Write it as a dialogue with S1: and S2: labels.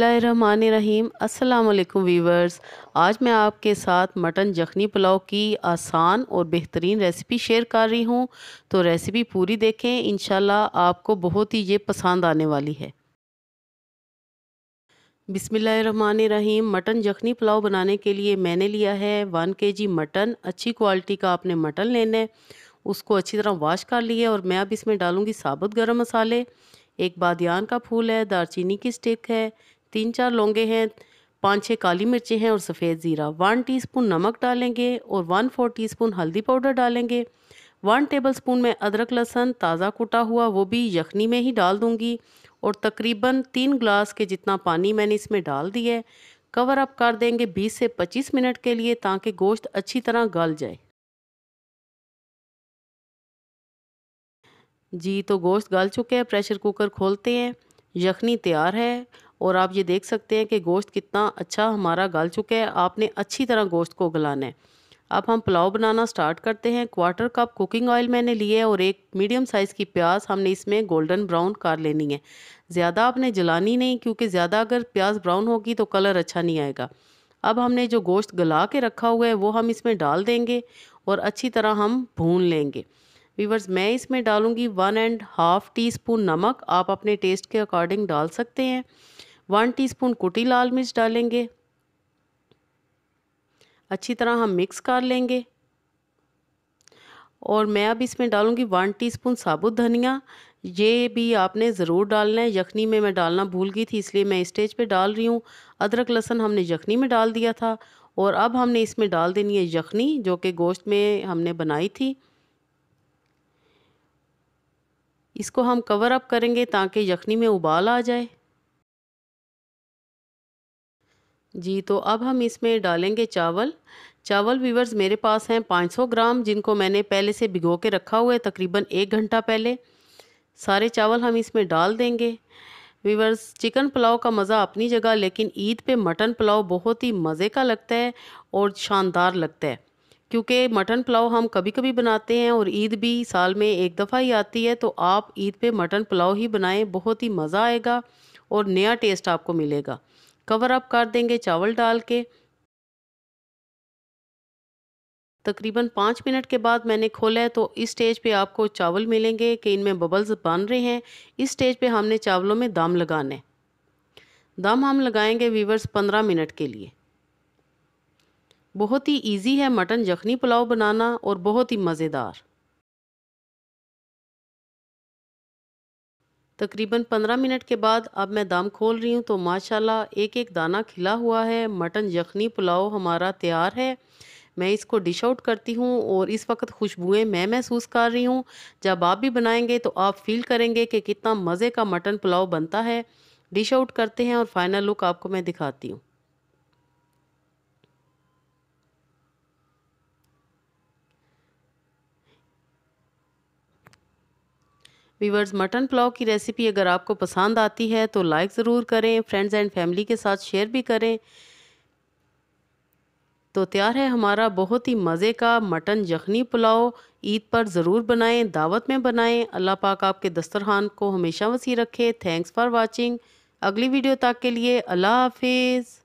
S1: रहीम अस्सलाम वालेकुम वीवर्स आज मैं आपके साथ मटन जखनी पुलाव की आसान और बेहतरीन रेसिपी शेयर कर रही हूँ तो रेसिपी पूरी देखें इन आपको बहुत ही ये पसंद आने वाली है रहीम मटन जखनी पुलाव बनाने के लिए मैंने लिया है वन के जी मटन अच्छी क्वालिटी का आपने मटन लेना है उसको अच्छी तरह वाश कर लिया और मैं अब इसमें डालूँगी साबुत गर्म मसाले एक बादियान का फूल है दारचीनी की स्टिक है तीन चार लौंगे हैं पाँच छः काली मिर्चें हैं और सफ़ेद ज़ीरा वन टीस्पून नमक डालेंगे और वन फोर टीस्पून हल्दी पाउडर डालेंगे वन टेबल स्पून में अदरक लहसन ताज़ा कुटा हुआ वो भी यखनी में ही डाल दूँगी और तकरीबन तीन ग्लास के जितना पानी मैंने इसमें डाल दिया है कवर अप कर देंगे 20 से 25 मिनट के लिए ताकि गोश्त अच्छी तरह गल जाए जी तो गोश्त गल चुके हैं प्रेशर कुकर खोलते हैं यखनी तैयार है और आप ये देख सकते हैं कि गोश्त कितना अच्छा हमारा गल चुका है आपने अच्छी तरह गोश्त को गलाना है अब हम पुलाव बनाना स्टार्ट करते हैं क्वार्टर कप कुकिंग ऑयल मैंने लिए है और एक मीडियम साइज़ की प्याज हमने इसमें गोल्डन ब्राउन कर लेनी है ज़्यादा आपने जलानी नहीं क्योंकि ज़्यादा अगर प्याज ब्राउन होगी तो कलर अच्छा नहीं आएगा अब हमने जो गोश्त गला के रखा हुआ है वो हम इसमें डाल देंगे और अच्छी तरह हम भून लेंगे वीवर्स मैं इसमें डालूंगी one and half teaspoon नमक आप अपने टेस्ट के अकॉर्डिंग डाल सकते हैं वन टीस्पून कुटी लाल मिर्च डालेंगे अच्छी तरह हम मिक्स कर लेंगे और मैं अब इसमें डालूंगी वन टीस्पून साबुत धनिया ये भी आपने ज़रूर डालना है यखनी में मैं डालना भूल गई थी इसलिए मैं स्टेज पे डाल रही हूँ अदरक लहसन हमने यखनी में डाल दिया था और अब हमने इसमें डाल देनी है यखनी जो कि गोश्त में हमने बनाई थी इसको हम कवर अप करेंगे ताकि यखनी में उबाल आ जाए जी तो अब हम इसमें डालेंगे चावल चावल वीवर्स मेरे पास हैं 500 ग्राम जिनको मैंने पहले से भिगो के रखा हुआ है तकरीबन एक घंटा पहले सारे चावल हम इसमें डाल देंगे वीवर्स चिकन पुलाव का मज़ा अपनी जगह लेकिन ईद पे मटन पुलाव बहुत ही मज़े का लगता है और शानदार लगता है क्योंकि मटन पुलाव हम कभी कभी बनाते हैं और ईद भी साल में एक दफ़ा ही आती है तो आप ईद पे मटन पुलाव ही बनाएं बहुत ही मज़ा आएगा और नया टेस्ट आपको मिलेगा कवर अप कर देंगे चावल डाल के तकरीबन पाँच मिनट के बाद मैंने खोला है तो इस स्टेज पे आपको चावल मिलेंगे कि इनमें बबल्स बन रहे हैं इस स्टेज पे हमने चावलों में दम लगाना है दम हम लगाएंगे वीवर्स पंद्रह मिनट के लिए बहुत ही इजी है मटन जखनी पुलाव बनाना और बहुत ही मज़ेदार तकरीबन पंद्रह मिनट के बाद अब मैं दाम खोल रही हूँ तो माशाल्लाह एक एक दाना खिला हुआ है मटन यखनी पुलाव हमारा तैयार है मैं इसको डिश आउट करती हूँ और इस वक्त खुशबुएं मैं महसूस कर रही हूँ जब आप भी बनाएंगे तो आप फील करेंगे कि कितना मज़े का मटन पुलाव बनता है डिश आउट करते हैं और फाइनल लुक आपको मैं दिखाती हूँ वीवर्स मटन पुलाव की रेसिपी अगर आपको पसंद आती है तो लाइक ज़रूर करें फ्रेंड्स एंड फैमिली के साथ शेयर भी करें तो तैयार है हमारा बहुत ही मज़े का मटन जखनी पुलाव ईद पर ज़रूर बनाएं दावत में बनाएं अल्लाह पाक आपके दस्तरखान को हमेशा वसी रखे थैंक्स फॉर वाचिंग अगली वीडियो तक के लिए अल्लाह हाफिज़